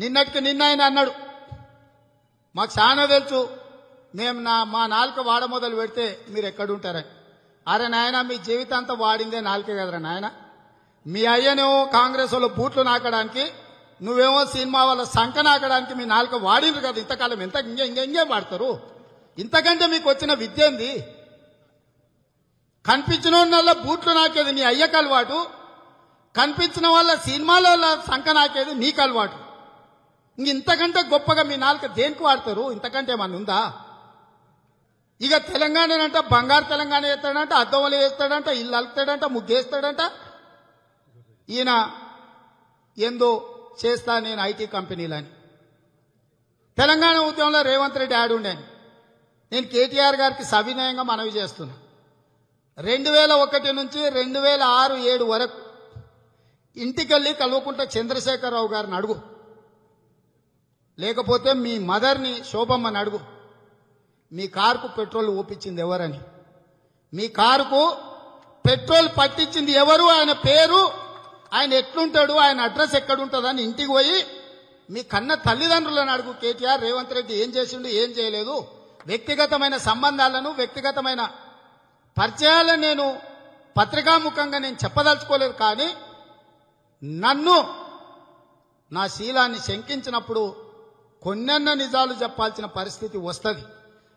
నిన్నటికి నిన్న ఆయన అన్నాడు మాకు చాలా తెలుసు మేము నా మా నాలుక వాడ మొదలు పెడితే మీరు ఎక్కడుంటారని అరే నాయన మీ జీవితాంతం వాడిందే నాలుకే కదరా నాయన మీ అయ్యనేమో కాంగ్రెస్ వాళ్ళు బూట్లు నాకడానికి నువ్వేమో సినిమా వాళ్ళ సంఖ నాకడానికి మీ నాలుక వాడింది కదా ఇంతకాలం ఎంత ఇంకే ఇంకే ఇంకేం వాడతారు ఇంతకంటే మీకు వచ్చిన విద్య ఏంది కనిపించిన వాళ్ళ బూట్లు నాకేది నీ అయ్యకు అలవాటు కనిపించిన వాళ్ళ సినిమాల సంఖ నాకేది నీకు అలవాటు ఇంతకంటే గొప్పగా మీ నాలుక దేనికి వాడతారు ఇంతకంటే ఏమన్నా ఉందా ఇక తెలంగాణ తెలంగాణనంట బంగారు తెలంగాణ అద్దం అద్దవలు వేస్తాడంట ఇల్లు అలుకుతాడంట ముగ్గేస్తాడంట ఈయన ఏందో చేస్తా నేను ఐటీ కంపెనీలని తెలంగాణ ఉద్యమంలో రేవంత్ రెడ్డి యాడ్ ఉండే నేను కేటీఆర్ గారికి సవినయంగా మనవి చేస్తున్నా రెండు వేల ఒకటి నుంచి రెండు వేల ఆరు ఏడు వరకు ఇంటికెళ్ళి కలువకుంటే చంద్రశేఖరరావు గారిని అడుగు లేకపోతే మీ మదర్ని శోభమ్మని అడుగు మీ కారుకు పెట్రోల్ ఓపించింది ఎవరని మీ కారుకు పెట్రోల్ పట్టించింది ఎవరు ఆయన పేరు ఆయన ఎట్లుంటాడు ఆయన అడ్రస్ ఎక్కడుంటుందని ఇంటికి పోయి మీ కన్న తల్లిదండ్రులను అడుగు కేటీఆర్ రేవంత్ రెడ్డి ఏం చేసిండు ఏం చేయలేదు వ్యక్తిగతమైన సంబంధాలను వ్యక్తిగతమైన పరిచయాలను నేను పత్రికాముఖంగా నేను చెప్పదలుచుకోలేదు కానీ నన్ను నా శీలాన్ని శంకించినప్పుడు కొన్నెన్న నిజాలు చెప్పాల్సిన పరిస్థితి వస్తుంది